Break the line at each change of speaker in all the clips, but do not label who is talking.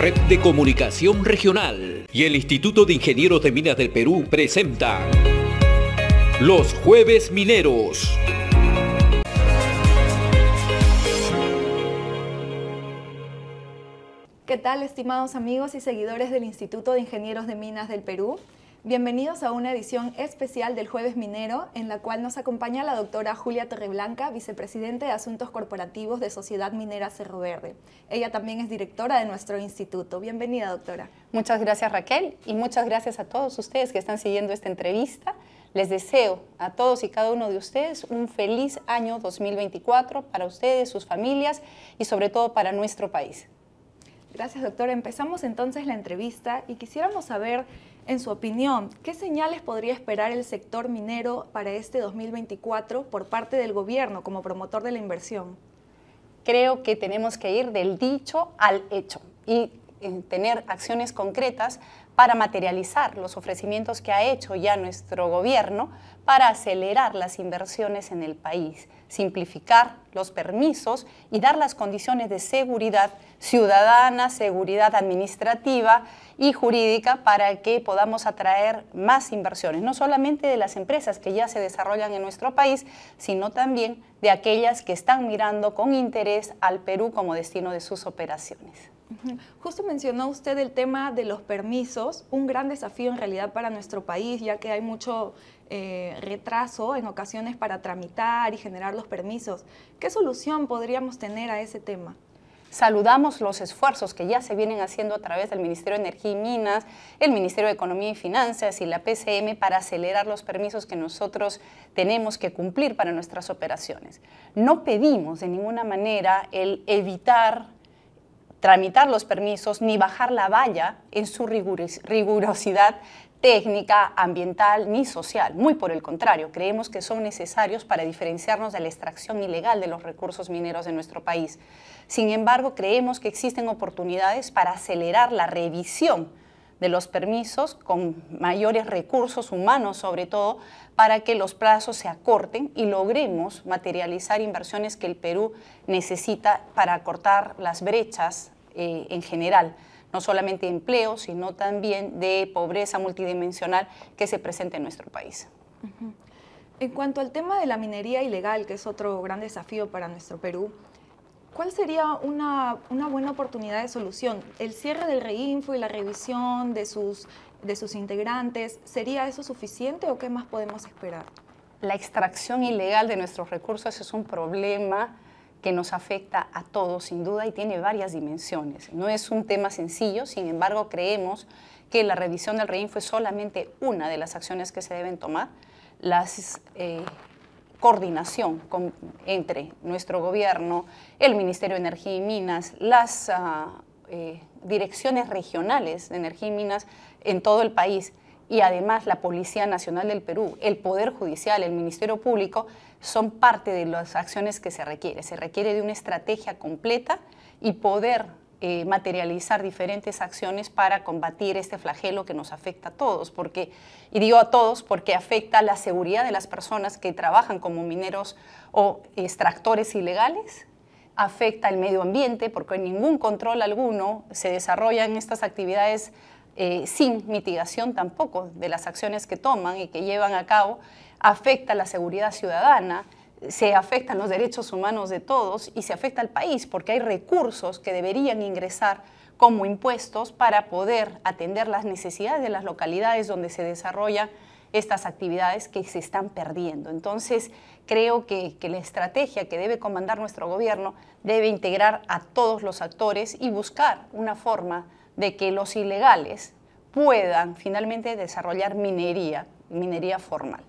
Red de Comunicación Regional y el Instituto de Ingenieros de Minas del Perú presenta Los Jueves Mineros. ¿Qué tal, estimados amigos y seguidores del Instituto de Ingenieros de Minas del Perú? Bienvenidos a una edición especial del Jueves Minero, en la cual nos acompaña la doctora Julia Torreblanca, vicepresidente de Asuntos Corporativos de Sociedad Minera Cerro Verde. Ella también es directora de nuestro instituto. Bienvenida, doctora.
Muchas gracias, Raquel, y muchas gracias a todos ustedes que están siguiendo esta entrevista. Les deseo a todos y cada uno de ustedes un feliz año 2024 para ustedes, sus familias y sobre todo para nuestro país.
Gracias, doctora. Empezamos entonces la entrevista y quisiéramos saber en su opinión, ¿qué señales podría esperar el sector minero para este 2024 por parte del gobierno como promotor de la inversión? Creo que tenemos que
ir del dicho al hecho y eh, tener acciones concretas para materializar los ofrecimientos que ha hecho ya nuestro gobierno para acelerar las inversiones en el país simplificar los permisos y dar las condiciones de seguridad ciudadana, seguridad administrativa y jurídica para que podamos atraer más inversiones, no solamente de las empresas que ya se desarrollan en nuestro país, sino también de aquellas que están mirando con interés al Perú como destino de sus operaciones.
Justo mencionó usted el tema de los permisos, un gran desafío en realidad para nuestro país, ya que hay mucho eh, retraso en ocasiones para tramitar y generar los permisos. ¿Qué solución podríamos tener a ese tema?
Saludamos los esfuerzos que ya se vienen haciendo a través del Ministerio de Energía y Minas, el Ministerio de Economía y Finanzas y la PCM para acelerar los permisos que nosotros tenemos que cumplir para nuestras operaciones. No pedimos de ninguna manera el evitar tramitar los permisos ni bajar la valla en su rigurosidad técnica, ambiental ni social. Muy por el contrario, creemos que son necesarios para diferenciarnos de la extracción ilegal de los recursos mineros de nuestro país. Sin embargo, creemos que existen oportunidades para acelerar la revisión de los permisos con mayores recursos humanos sobre todo para que los plazos se acorten y logremos materializar inversiones que el Perú necesita para acortar las brechas eh, en general no solamente de empleo, sino también de pobreza multidimensional que se presenta en nuestro país.
En cuanto al tema de la minería ilegal, que es otro gran desafío para nuestro Perú, ¿Cuál sería una, una, buena oportunidad de solución? ¿El cierre del reinfo y la revisión de sus, de sus integrantes, sería eso suficiente o qué más podemos esperar?
La extracción ilegal de nuestros recursos es un problema que nos afecta a todos, sin duda, y tiene varias dimensiones. No es un tema sencillo, sin embargo, creemos que la revisión del reinfo es solamente una de las acciones que se deben tomar. Las, eh, coordinación entre nuestro gobierno, el Ministerio de Energía y Minas, las ah, eh, direcciones regionales de Energía y Minas en todo el país y además la Policía Nacional del Perú, el Poder Judicial, el Ministerio Público, son parte de las acciones que se requiere. Se requiere de una estrategia completa y poder eh, materializar diferentes acciones para combatir este flagelo que nos afecta a todos, porque, y digo a todos porque afecta la seguridad de las personas que trabajan como mineros o extractores ilegales, afecta el medio ambiente porque en ningún control alguno se desarrollan estas actividades eh, sin mitigación tampoco de las acciones que toman y que llevan a cabo, afecta la seguridad ciudadana, se afectan los derechos humanos de todos y se afecta al país porque hay recursos que deberían ingresar como impuestos para poder atender las necesidades de las localidades donde se desarrollan estas actividades que se están perdiendo. Entonces, creo que, la estrategia que debe comandar nuestro gobierno debe integrar a todos los actores y buscar una forma de que los ilegales puedan finalmente desarrollar minería, minería formal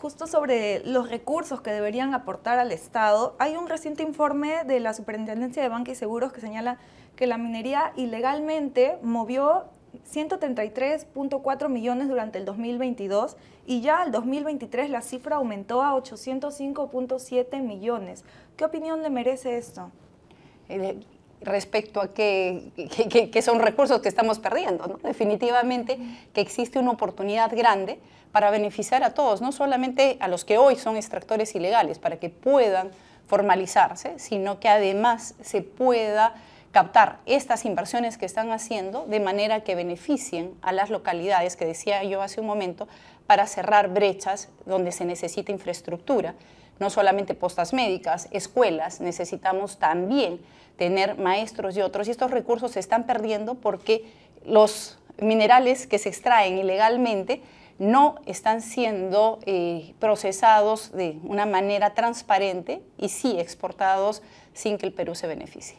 justo sobre los recursos que deberían aportar al Estado, hay un reciente informe de la Superintendencia de Banca y Seguros que señala que la minería ilegalmente movió 133.4 millones durante el 2022 y ya al 2023 la cifra aumentó a 805.7 millones. ¿Qué opinión le merece esto? Eh, respecto a que, son recursos que estamos perdiendo. Definitivamente
que existe una oportunidad grande para beneficiar a todos, no solamente a los que hoy son extractores ilegales, para que puedan formalizarse, sino que además se pueda captar estas inversiones que están haciendo de manera que beneficien a las localidades que decía yo hace un momento para cerrar brechas donde se necesita infraestructura, no solamente postas médicas, escuelas, necesitamos también tener maestros y otros. Y estos recursos se están perdiendo porque los minerales que se extraen ilegalmente no están siendo eh, procesados de una manera transparente y sí exportados sin que el Perú se beneficie.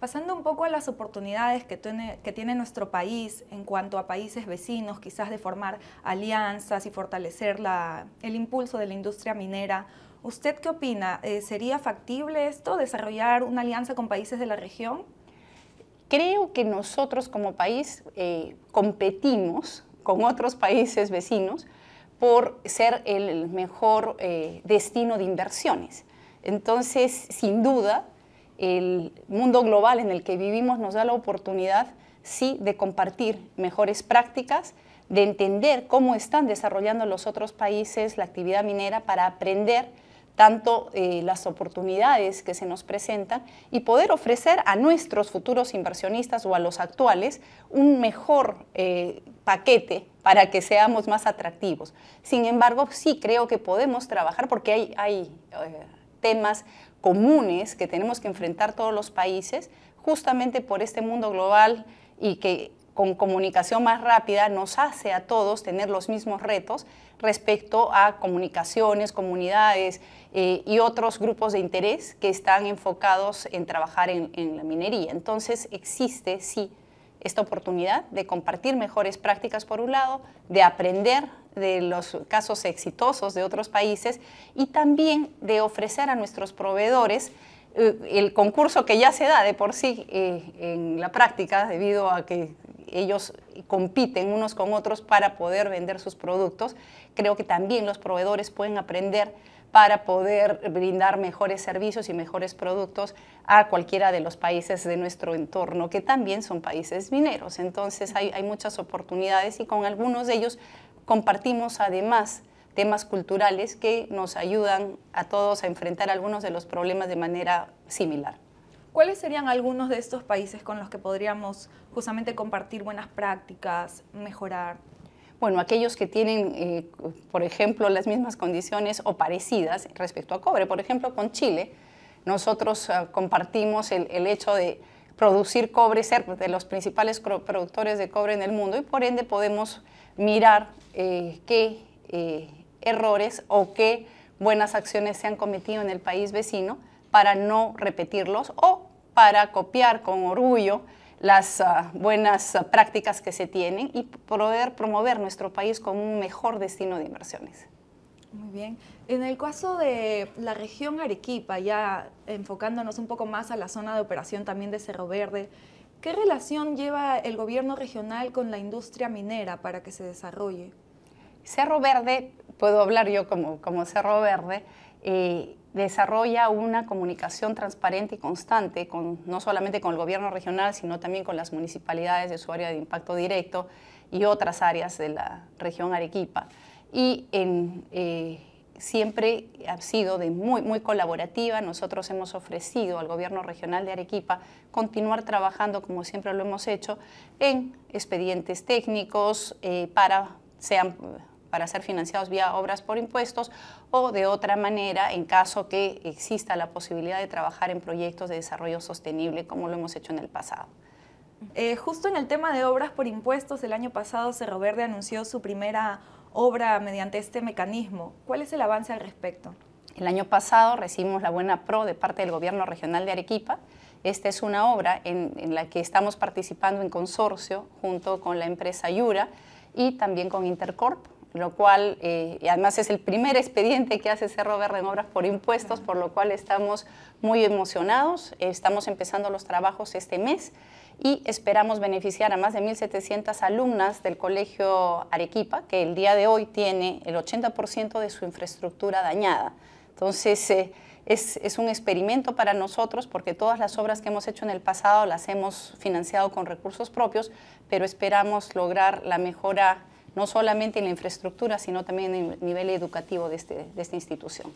Pasando un poco a las oportunidades que tiene, nuestro país en cuanto a países vecinos, quizás de formar alianzas y fortalecer la, el impulso de la industria minera, ¿Usted qué opina? Eh, ¿Sería factible esto, desarrollar una alianza con países de la región?
Creo que nosotros como país eh, competimos con otros países vecinos por ser el mejor eh, destino de inversiones. Entonces, sin duda, el mundo global en el que vivimos nos da la oportunidad, sí, de compartir mejores prácticas, de entender cómo están desarrollando los otros países la actividad minera para aprender tanto eh, las oportunidades que se nos presentan y poder ofrecer a nuestros futuros inversionistas o a los actuales un mejor eh, paquete para que seamos más atractivos. Sin embargo, sí creo que podemos trabajar porque hay, eh, temas comunes que tenemos que enfrentar todos los países justamente por este mundo global y que con comunicación más rápida nos hace a todos tener los mismos retos respecto a comunicaciones, comunidades eh, y otros grupos de interés que están enfocados en trabajar en, la minería. Entonces existe, sí, esta oportunidad de compartir mejores prácticas por un lado, de aprender de los casos exitosos de otros países y también de ofrecer a nuestros proveedores eh, el concurso que ya se da de por sí eh, en la práctica debido a que ellos compiten unos con otros para poder vender sus productos. Creo que también los proveedores pueden aprender para poder brindar mejores servicios y mejores productos a cualquiera de los países de nuestro entorno, que también son países mineros. Entonces hay, muchas oportunidades y con algunos de ellos compartimos además temas culturales que nos ayudan a todos a enfrentar algunos de los problemas de manera similar.
¿Cuáles serían algunos de estos países con los que podríamos justamente compartir buenas prácticas, mejorar?
Bueno, aquellos que tienen, eh, por ejemplo, las mismas condiciones o parecidas respecto a cobre. Por ejemplo, con Chile, nosotros eh, compartimos el, hecho de producir cobre, ser de los principales productores de cobre en el mundo y por ende podemos mirar eh, qué errores o qué buenas acciones se han cometido en el país vecino para no repetirlos o para copiar con orgullo las ah, buenas ah, prácticas que se tienen y poder promover nuestro país como un mejor destino de inversiones.
Muy bien. En el caso de la región Arequipa, ya enfocándonos un poco más a la zona de operación también de Cerro Verde, ¿qué relación lleva el gobierno regional con la industria minera para que se desarrolle? Cerro Verde,
puedo hablar yo como, como Cerro Verde, eh, desarrolla una comunicación transparente y constante, con, no solamente con el gobierno regional, sino también con las municipalidades de su área de impacto directo y otras áreas de la región Arequipa. Y eh, siempre ha sido de muy, muy colaborativa. Nosotros hemos ofrecido al gobierno regional de Arequipa continuar trabajando, como siempre lo hemos hecho, en expedientes técnicos eh, para sean para ser financiados vía obras por impuestos o de otra manera en caso que exista la posibilidad de trabajar en proyectos de desarrollo
sostenible como lo hemos hecho en el pasado. Eh, justo en el tema de obras por impuestos, el año pasado Cerro Verde anunció su primera obra mediante este mecanismo. ¿Cuál es el avance al respecto?
El año pasado recibimos la buena pro de parte del Gobierno Regional de Arequipa. Esta es una obra en, en la que estamos participando en consorcio junto con la empresa Yura y también con Intercorp lo cual, eh, y además es el primer expediente que hace Cerro Verde en obras por impuestos, por lo cual estamos muy emocionados, estamos empezando los trabajos este mes y esperamos beneficiar a más de 1.700 alumnas del Colegio Arequipa, que el día de hoy tiene el 80% de su infraestructura dañada. Entonces, eh, es, es, un experimento para nosotros porque todas las obras que hemos hecho en el pasado las hemos financiado con recursos propios, pero esperamos lograr la mejora no solamente en la infraestructura, sino también en el nivel educativo de, este, de esta institución.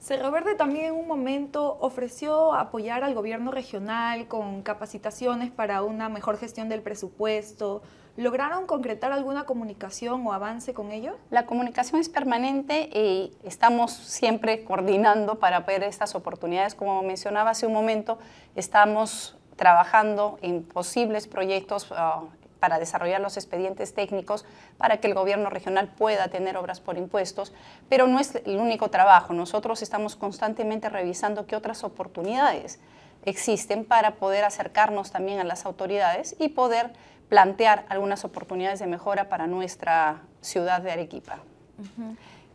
Cerro Verde también en un momento ofreció apoyar al gobierno regional con capacitaciones para una mejor gestión del presupuesto. ¿Lograron concretar alguna comunicación o avance con ellos? La comunicación es permanente
y estamos siempre coordinando para ver estas oportunidades. Como mencionaba hace un momento, estamos trabajando en posibles proyectos ah, para desarrollar los expedientes técnicos para que el gobierno regional pueda tener obras por impuestos, pero no es el único trabajo. Nosotros estamos constantemente revisando qué otras oportunidades existen para poder acercarnos también a las autoridades y poder plantear algunas oportunidades de mejora para nuestra ciudad de Arequipa.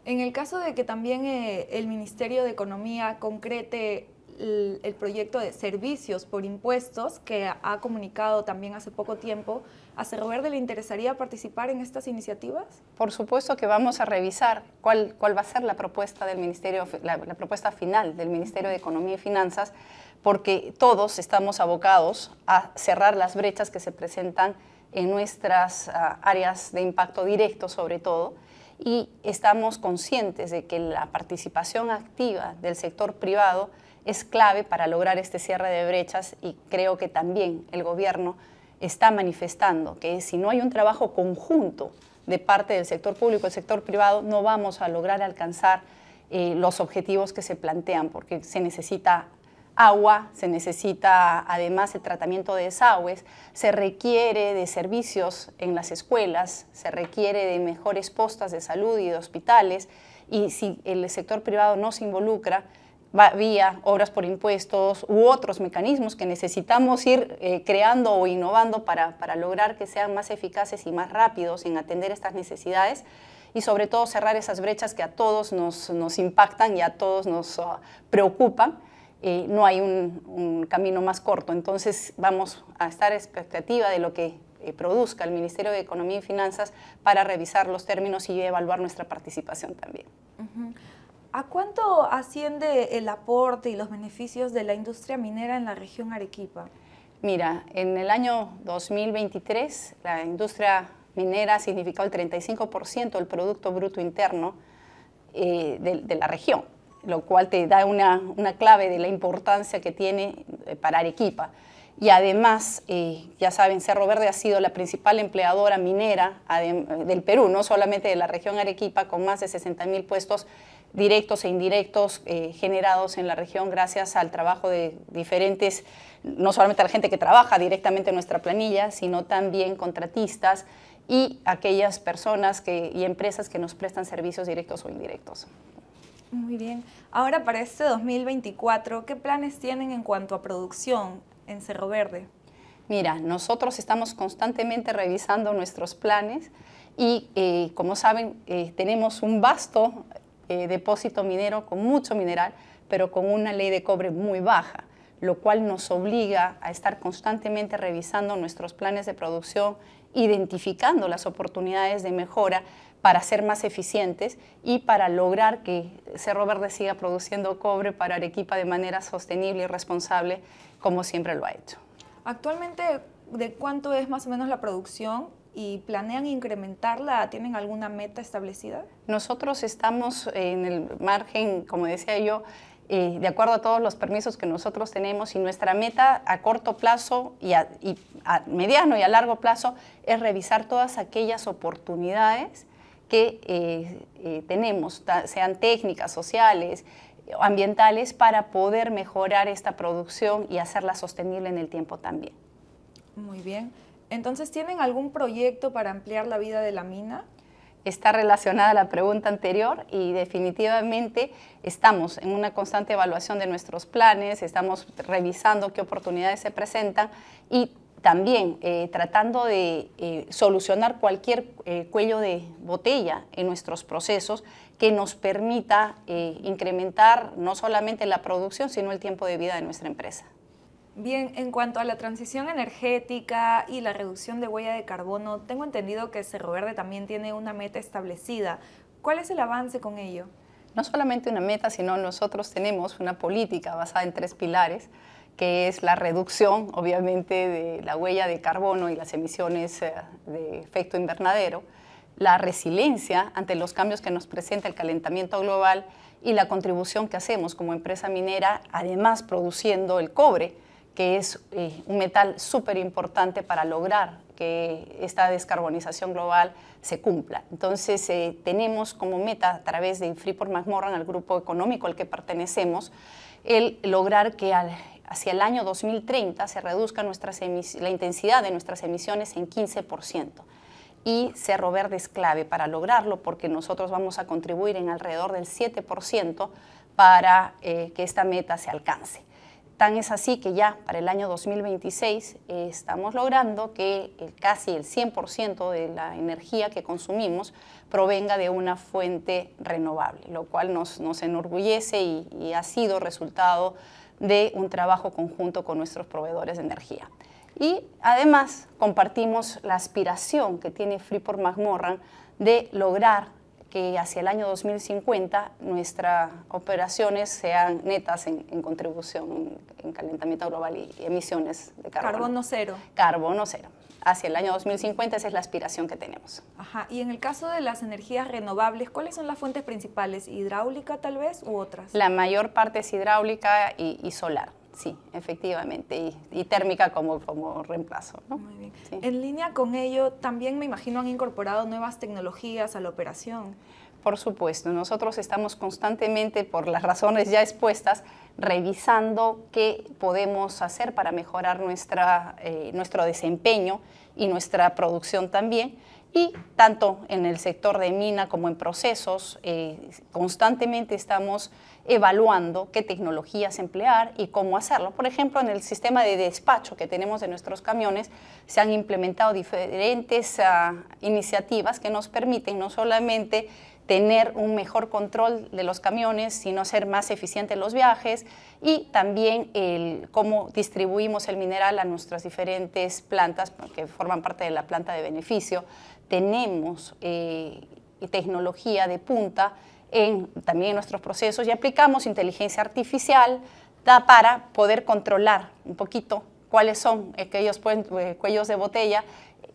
En el caso de que también eh, el Ministerio de Economía concrete el, proyecto de servicios por impuestos que ha comunicado también hace poco tiempo, ¿A Verde le interesaría participar en estas iniciativas? Por supuesto que vamos a revisar cuál,
va a ser la propuesta, del la, propuesta final del Ministerio de Economía y Finanzas, porque todos estamos abocados a cerrar las brechas que se presentan en nuestras ah, áreas de impacto directo sobre todo y estamos conscientes de que la participación activa del sector privado es clave para lograr este cierre de brechas y creo que también el gobierno está manifestando, que si no hay un trabajo conjunto de parte del sector público y el sector privado, no vamos a lograr alcanzar eh, los objetivos que se plantean, porque se necesita agua, se necesita además el tratamiento de desagües, se requiere de servicios en las escuelas, se requiere de mejores postas de salud y de hospitales, y si el sector privado no se involucra, vía obras por impuestos u otros mecanismos que necesitamos ir eh, creando o innovando para, para, lograr que sean más eficaces y más rápidos en atender estas necesidades y sobre todo cerrar esas brechas que a todos nos, nos impactan y a todos nos ah, preocupan. Eh, no hay un, camino más corto, entonces vamos a estar expectativa de lo que eh, produzca el Ministerio de Economía y Finanzas para revisar los términos y evaluar nuestra participación también.
¿A cuánto asciende el aporte y los beneficios de la industria minera en la región Arequipa?
Mira, en el año 2023 la industria minera significó el 35% del Producto Bruto Interno eh, de, la región, lo cual te da una, clave de la importancia que tiene eh, para Arequipa. Y además, eh, ya saben, Cerro Verde ha sido la principal empleadora minera del Perú, no solamente de la región Arequipa, con más de 60.000 puestos directos e indirectos eh, generados en la región gracias al trabajo de diferentes, no solamente a la gente que trabaja directamente en nuestra planilla, sino también contratistas y aquellas personas que, y empresas que nos prestan servicios directos o indirectos.
Muy bien. Ahora para este 2024, ¿qué planes tienen en cuanto a producción en Cerro Verde? Mira, nosotros estamos constantemente
revisando nuestros planes y eh, como saben eh, tenemos un vasto eh, depósito minero con mucho mineral, pero con una ley de cobre muy baja, lo cual nos obliga a estar constantemente revisando nuestros planes de producción, identificando las oportunidades de mejora para ser más eficientes y para lograr que Cerro Verde siga produciendo cobre para Arequipa de manera sostenible y responsable como siempre lo ha hecho.
Actualmente, ¿de cuánto es más o menos la producción y planean incrementarla? ¿Tienen alguna meta establecida?
Nosotros estamos en el margen, como decía yo, de acuerdo a todos los permisos que nosotros tenemos y nuestra meta a corto plazo y a, mediano y a largo plazo es revisar todas aquellas oportunidades que eh, eh, tenemos, sean técnicas, sociales, ambientales, para poder mejorar esta producción y hacerla sostenible en el tiempo también.
Muy bien. Entonces, ¿tienen algún proyecto para ampliar la vida de la mina?
Está relacionada a la pregunta anterior y definitivamente estamos en una constante evaluación de nuestros planes, estamos revisando qué oportunidades se presentan y también eh, tratando de eh, solucionar cualquier eh, cuello de botella en nuestros procesos que nos permita incrementar no solamente la producción, sino el tiempo de vida de nuestra empresa.
Bien, en cuanto a la transición energética y la reducción de huella de carbono, tengo entendido que Cerro Verde también tiene una meta establecida. ¿Cuál es el avance con ello?
No solamente una meta, sino nosotros tenemos una política basada en tres pilares, que es la reducción, obviamente, de la huella de carbono y las emisiones eh, de efecto invernadero, la resiliencia ante los cambios que nos presenta el calentamiento global y la contribución que hacemos como empresa minera, además produciendo el cobre que es eh, un metal súper importante para lograr que esta descarbonización global se cumpla. Entonces, eh, tenemos como meta, a través de Freeport McMoran, al grupo económico al que pertenecemos, el lograr que hacia el año 2030 se reduzca la intensidad de nuestras emisiones en 15%. Y Cerro Verde es clave para lograrlo porque nosotros vamos a contribuir en alrededor del 7% para eh, que esta meta se alcance. Tan es así que ya para el año 2026 eh, estamos logrando que casi el 100% de la energía que consumimos provenga de una fuente renovable, lo cual nos, enorgullece y, ha sido resultado de un trabajo conjunto con nuestros proveedores de energía. Y además compartimos la aspiración que tiene Freeport McMoran de lograr que hacia el año 2050 nuestras operaciones sean netas en, contribución en calentamiento global y, emisiones de carbono. Carbono cero. Carbono cero. Hacia el año 2050 esa es la aspiración que tenemos.
Ajá, y en el caso de las energías renovables, ¿cuáles son las fuentes principales? ¿Hidráulica tal vez u otras? La
mayor parte es hidráulica y solar. Sí, efectivamente, y, térmica como, como reemplazo.
Muy bien. En línea con ello, también me imagino han incorporado nuevas tecnologías a la operación. Por supuesto, nosotros
estamos constantemente, por las razones ya expuestas, revisando qué podemos hacer para mejorar nuestra, eh, nuestro desempeño y nuestra producción también. Y tanto en el sector de mina como en procesos, eh, constantemente estamos evaluando qué tecnologías emplear y cómo hacerlo. Por ejemplo, en el sistema de despacho que tenemos de nuestros camiones, se han implementado diferentes ah, iniciativas que nos permiten no solamente tener un mejor control de los camiones, sino ser más eficientes los viajes y también cómo distribuimos el mineral a nuestras diferentes plantas que forman parte de la planta de beneficio. Tenemos eh, tecnología de punta también en nuestros procesos y aplicamos inteligencia artificial da para poder controlar un poquito cuáles son aquellos eh, eh, cuellos de botella,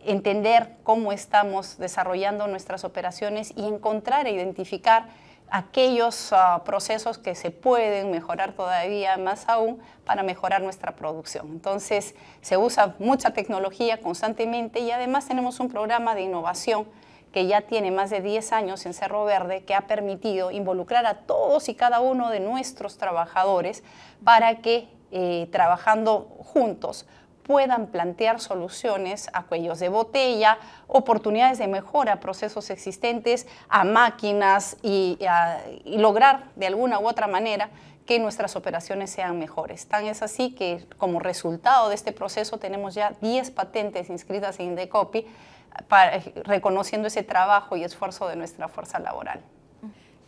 entender cómo estamos desarrollando nuestras operaciones y encontrar e identificar aquellos ah, procesos que se pueden mejorar todavía más aún para mejorar nuestra producción. Entonces, se usa mucha tecnología constantemente y además tenemos un programa de innovación que ya tiene más de 10 años en Cerro Verde, que ha permitido involucrar a todos y cada uno de nuestros trabajadores para que, eh, trabajando juntos, puedan plantear soluciones a cuellos de botella, oportunidades de mejora a procesos existentes, a máquinas y, lograr de alguna u otra manera que nuestras operaciones sean mejores. Tan es así que como resultado de este proceso tenemos ya 10 patentes inscritas en Indecopi eh, reconociendo ese trabajo y esfuerzo de nuestra fuerza laboral.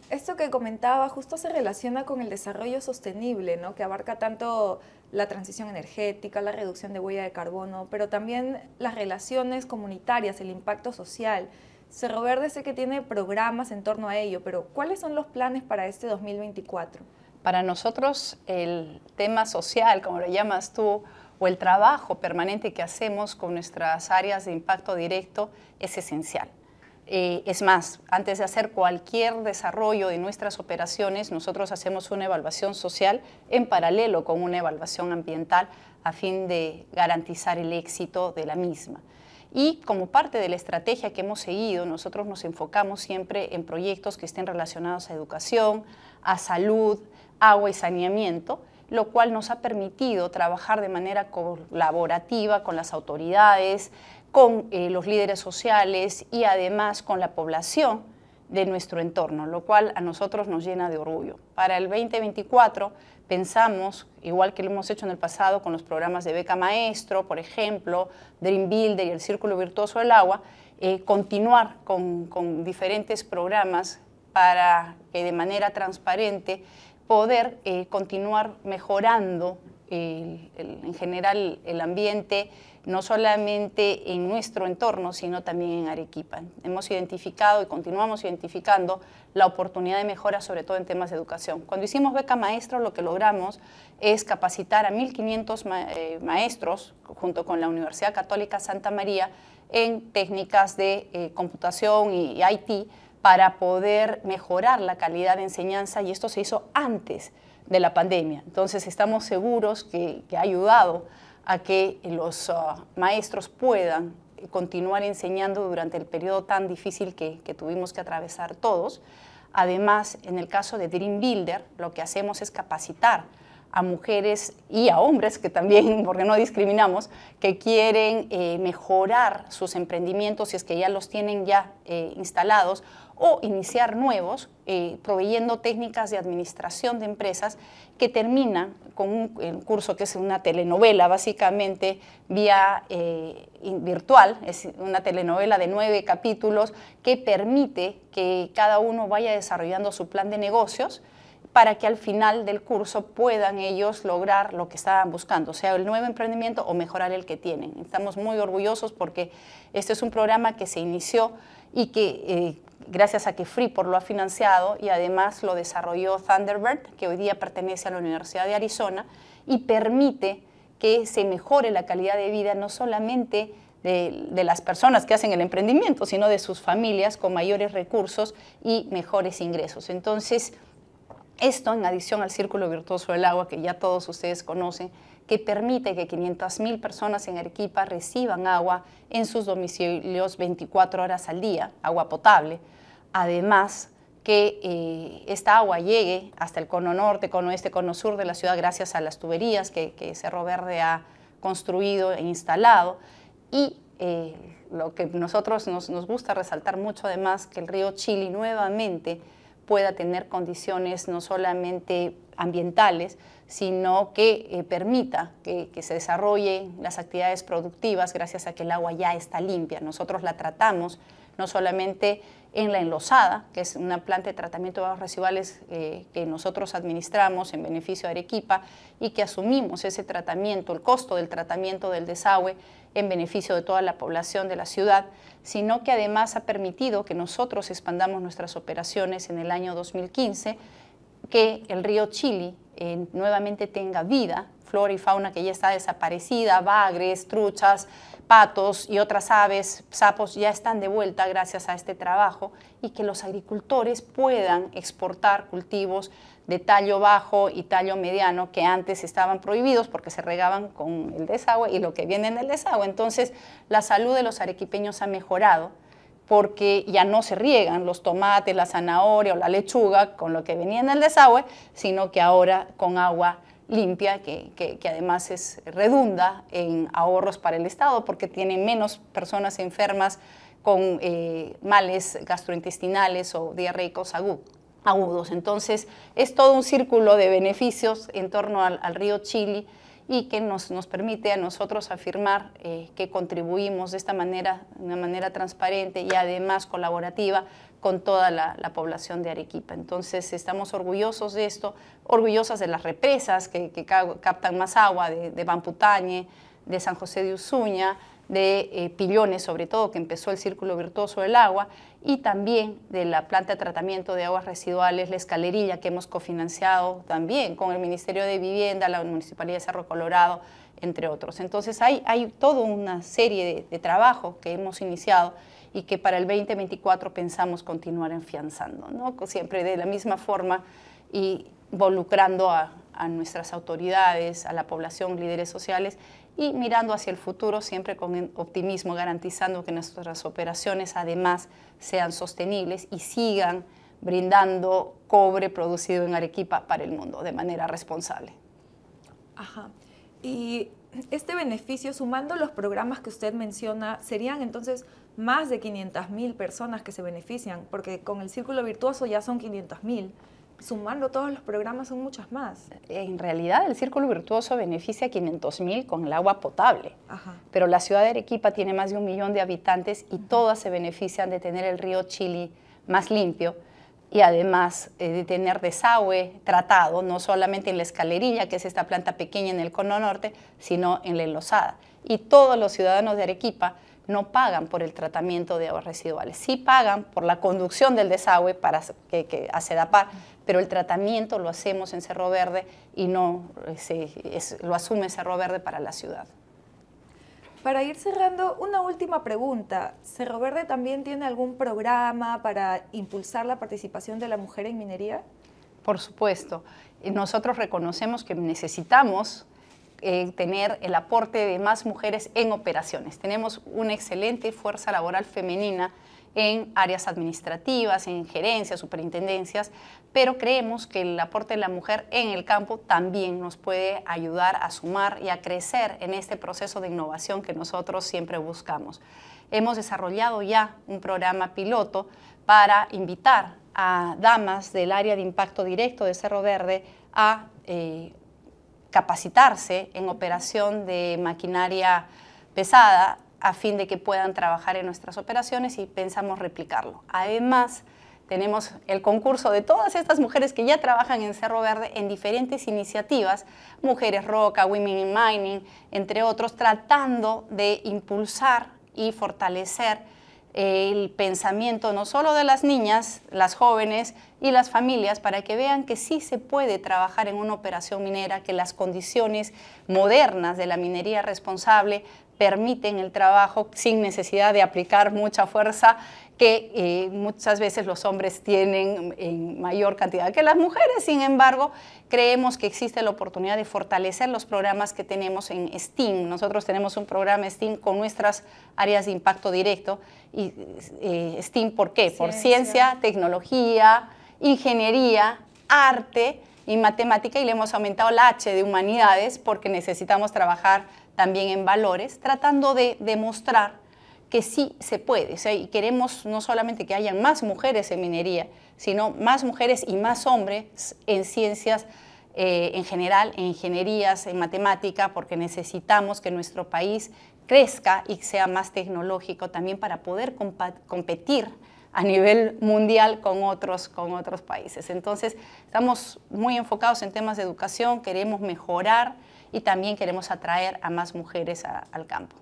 Esto que comentaba justo se relaciona con el desarrollo sostenible, ¿no? que abarca tanto la transición energética, la reducción de huella de carbono, pero también las relaciones comunitarias, el impacto social. Cerro Verde sé que tiene programas en torno a ello, pero ¿cuáles son los planes para este 2024?
Para nosotros el tema social, como lo llamas tú, o el trabajo permanente que hacemos con nuestras áreas de impacto directo es esencial. Eh, es más, antes de hacer cualquier desarrollo de nuestras operaciones, nosotros hacemos una evaluación social en paralelo con una evaluación ambiental a fin de garantizar el éxito de la misma. Y como parte de la estrategia que hemos seguido, nosotros nos enfocamos siempre en proyectos que estén relacionados a educación, a salud, agua y saneamiento, lo cual nos ha permitido trabajar de manera colaborativa con las autoridades, con eh, los líderes sociales y además con la población de nuestro entorno, lo cual a nosotros nos llena de orgullo. Para el 2024 pensamos, igual que lo hemos hecho en el pasado con los programas de beca maestro, por ejemplo, Dream Builder y el Círculo Virtuoso del Agua, eh, continuar con diferentes programas para que de manera transparente poder eh, continuar mejorando en general el ambiente, no solamente en nuestro entorno, sino también en Arequipa. Hemos identificado y continuamos identificando la oportunidad de mejora, sobre todo en temas de educación. Cuando hicimos beca maestro, lo que logramos es capacitar a 1.500 eh, maestros, junto con la Universidad Católica Santa María, en técnicas de eh, computación y IT, para poder mejorar la calidad de enseñanza y esto se hizo antes de la pandemia. Entonces estamos seguros que, ha ayudado a que los ah, maestros puedan continuar enseñando durante el periodo tan difícil que, que, tuvimos que atravesar todos. Además, en el caso de Dream Builder, lo que hacemos es capacitar a mujeres y a hombres, que también, porque no discriminamos, que quieren eh, mejorar sus emprendimientos, si es que ya los tienen ya eh, instalados, o iniciar nuevos, eh, proveyendo técnicas de administración de empresas que terminan con un, curso que es una telenovela, básicamente, vía eh, virtual, es una telenovela de nueve capítulos que permite que cada uno vaya desarrollando su plan de negocios para que al final del curso puedan ellos lograr lo que estaban buscando, sea el nuevo emprendimiento o mejorar el que tienen. Estamos muy orgullosos porque este es un programa que se inició y que eh, gracias a que Freeport lo ha financiado y además lo desarrolló Thunderbird, que hoy día pertenece a la Universidad de Arizona y permite que se mejore la calidad de vida no solamente de, de, las personas que hacen el emprendimiento, sino de sus familias con mayores recursos y mejores ingresos. Entonces, esto en adición al círculo virtuoso del agua que ya todos ustedes conocen, que permite que 500.000 personas en Arequipa reciban agua en sus domicilios 24 horas al día, agua potable. Además, que eh, esta agua llegue hasta el cono norte, cono este, cono sur de la ciudad gracias a las tuberías que, Cerro Verde ha construido e instalado. Y eh, lo que nosotros nos, gusta resaltar mucho además, que el río Chile nuevamente pueda tener condiciones no solamente ambientales, sino que eh, permita que, se desarrollen las actividades productivas gracias a que el agua ya está limpia. Nosotros la tratamos no solamente en la enlosada, que es una planta de tratamiento de aguas residuales eh, que nosotros administramos en beneficio de Arequipa y que asumimos ese tratamiento, el costo del tratamiento del desagüe en beneficio de toda la población de la ciudad, sino que además ha permitido que nosotros expandamos nuestras operaciones en el año 2015 que el río Chile eh, nuevamente tenga vida, flora y fauna que ya está desaparecida, bagres, truchas, patos y otras aves, sapos ya están de vuelta gracias a este trabajo y que los agricultores puedan exportar cultivos de tallo bajo y tallo mediano que antes estaban prohibidos porque se regaban con el desagüe y lo que viene en el desagüe. Entonces, la salud de los arequipeños ha mejorado porque ya no se riegan los tomates, la zanahoria o la lechuga con lo que venía en el desagüe, sino que ahora con agua limpia, que, además es redunda en ahorros para el Estado, porque tiene menos personas enfermas con eh, males gastrointestinales o diarreicos agudos. Entonces, es todo un círculo de beneficios en torno al, al río Chile y que nos, permite a nosotros afirmar eh, que contribuimos de esta manera, de una manera transparente y además colaborativa con toda la, población de Arequipa. Entonces estamos orgullosos de esto, orgullosas de las represas que, captan más agua, de, de Bamputañe, de San José de Usuña, de eh, Pillones sobre todo, que empezó el círculo virtuoso del agua, y también de la planta de tratamiento de aguas residuales, la escalerilla que hemos cofinanciado también con el Ministerio de Vivienda, la Municipalidad de Cerro Colorado, entre otros. Entonces hay, hay toda una serie de, trabajo trabajos que hemos iniciado y que para el 2024 pensamos continuar enfianzando, ¿no? siempre de la misma forma y involucrando a, a nuestras autoridades, a la población, líderes sociales y mirando hacia el futuro siempre con optimismo, garantizando que nuestras operaciones además sean sostenibles y sigan brindando cobre producido en Arequipa para el mundo de manera responsable.
Ajá. Y este beneficio, sumando los programas que usted menciona, serían entonces más de 500 mil personas que se benefician, porque con el círculo virtuoso ya son 500 mil sumando todos los programas son muchas más.
En realidad el Círculo Virtuoso beneficia a 500.000 con el agua potable, pero la ciudad de Arequipa tiene más de un millón de habitantes y todas se benefician de tener el río Chili más limpio y además eh, de tener desagüe tratado, no solamente en la escalerilla, que es esta planta pequeña en el cono norte, sino en la enlosada. Y todos los ciudadanos de Arequipa no pagan por el tratamiento de aguas residuales, sí pagan por la conducción del desagüe para que, que pero el tratamiento lo hacemos en Cerro Verde y no lo asume Cerro
Verde para la ciudad. Para ir cerrando, una última pregunta. ¿Cerro Verde también tiene algún programa para impulsar la participación de la mujer en minería?
Por supuesto. Nosotros reconocemos que necesitamos eh, tener el aporte de más mujeres en operaciones. Tenemos una excelente fuerza laboral femenina en áreas administrativas, en gerencias, superintendencias, pero creemos que el aporte de la mujer en el campo también nos puede ayudar a sumar y a crecer en este proceso de innovación que nosotros siempre buscamos. Hemos desarrollado ya un programa piloto para invitar a damas del área de impacto directo de Cerro Verde a eh, capacitarse en operación de maquinaria pesada a fin de que puedan trabajar en nuestras operaciones y pensamos replicarlo. Además, tenemos el concurso de todas estas mujeres que ya trabajan en Cerro Verde en diferentes iniciativas, Mujeres Roca, Women in Mining, entre otros, tratando de impulsar y fortalecer eh, el pensamiento no solo de las niñas, las jóvenes y las familias para que vean que sí se puede trabajar en una operación minera, que las condiciones modernas de la minería responsable permiten el trabajo sin necesidad de aplicar mucha fuerza que eh, muchas veces los hombres tienen en mayor cantidad que las mujeres. Sin embargo, creemos que existe la oportunidad de fortalecer los programas que tenemos en STEAM. Nosotros tenemos un programa STEAM con nuestras áreas de impacto directo. ¿Y eh, STEAM por qué? Por ciencia, tecnología, ingeniería, arte y matemática y le hemos aumentado la H de humanidades porque necesitamos trabajar también en valores, tratando de demostrar que sí se puede. y queremos no solamente que hayan más mujeres en minería, sino más mujeres y más hombres en ciencias eh, en general, en ingenierías, en matemática, porque necesitamos que nuestro país crezca y sea más tecnológico también para poder competir a nivel mundial con otros, con otros países. Entonces, estamos muy enfocados en temas de educación, queremos mejorar y también queremos atraer a más mujeres al campo.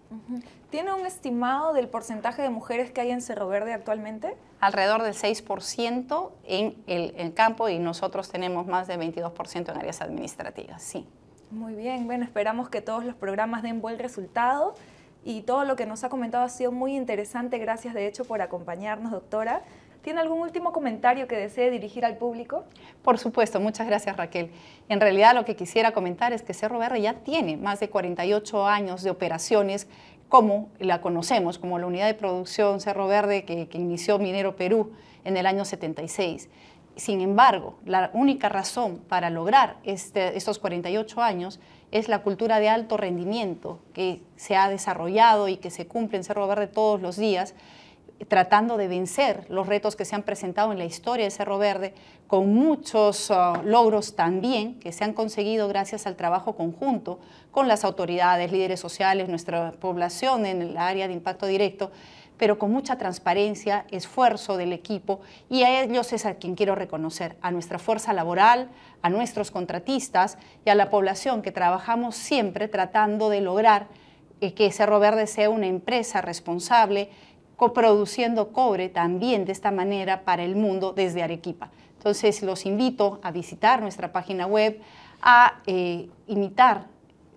¿Tiene un estimado del porcentaje de mujeres que hay en Cerro Verde actualmente?
Alrededor del 6% en el, el campo y nosotros tenemos más del 22% en áreas administrativas, sí.
Muy bien, bueno, esperamos que todos los programas den buen resultado y todo lo que nos ha comentado ha sido muy interesante. Gracias de hecho por acompañarnos, doctora. ¿Tiene algún último comentario que desee dirigir al público? Por supuesto, muchas gracias Raquel. En realidad lo que quisiera comentar es que Cerro Verde ya tiene más de
48 años de operaciones como la conocemos, como la unidad de producción Cerro Verde que, inició Minero Perú en el año 76. Sin embargo, la única razón para lograr este, estos 48 años es la cultura de alto rendimiento que se ha desarrollado y que se cumple en Cerro Verde todos los días tratando de vencer los retos que se han presentado en la historia de Cerro Verde, con muchos ah, logros también que se han conseguido gracias al trabajo conjunto con las autoridades, líderes sociales, nuestra población en el área de impacto directo, pero con mucha transparencia, esfuerzo del equipo y a ellos es a quien quiero reconocer, a nuestra fuerza laboral, a nuestros contratistas y a la población que trabajamos siempre tratando de lograr eh, que Cerro Verde sea una empresa responsable coproduciendo cobre también de esta manera para el mundo desde Arequipa. Entonces los invito a visitar nuestra página web, a eh, imitar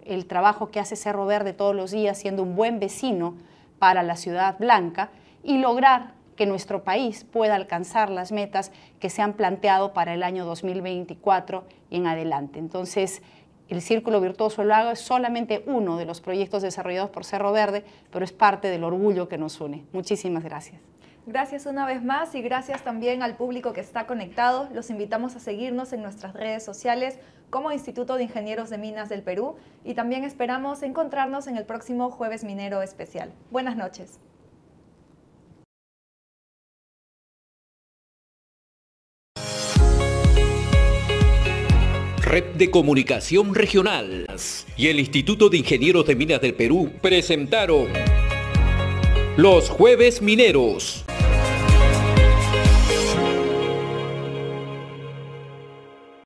el trabajo que hace Cerro Verde todos los días siendo un buen vecino para la ciudad blanca y lograr que nuestro país pueda alcanzar las metas que se han planteado para el año 2024 y en adelante. Entonces, el Círculo Virtuoso del Lago es solamente uno de los proyectos desarrollados por Cerro Verde, pero es parte del orgullo que nos une. Muchísimas gracias.
Gracias una vez más y gracias también al público que está conectado. Los invitamos a seguirnos en nuestras redes sociales como Instituto de Ingenieros de Minas del Perú y también esperamos encontrarnos en el próximo jueves minero especial. Buenas noches. Red de Comunicación Regional y el Instituto de Ingenieros de Minas del Perú presentaron Los Jueves Mineros.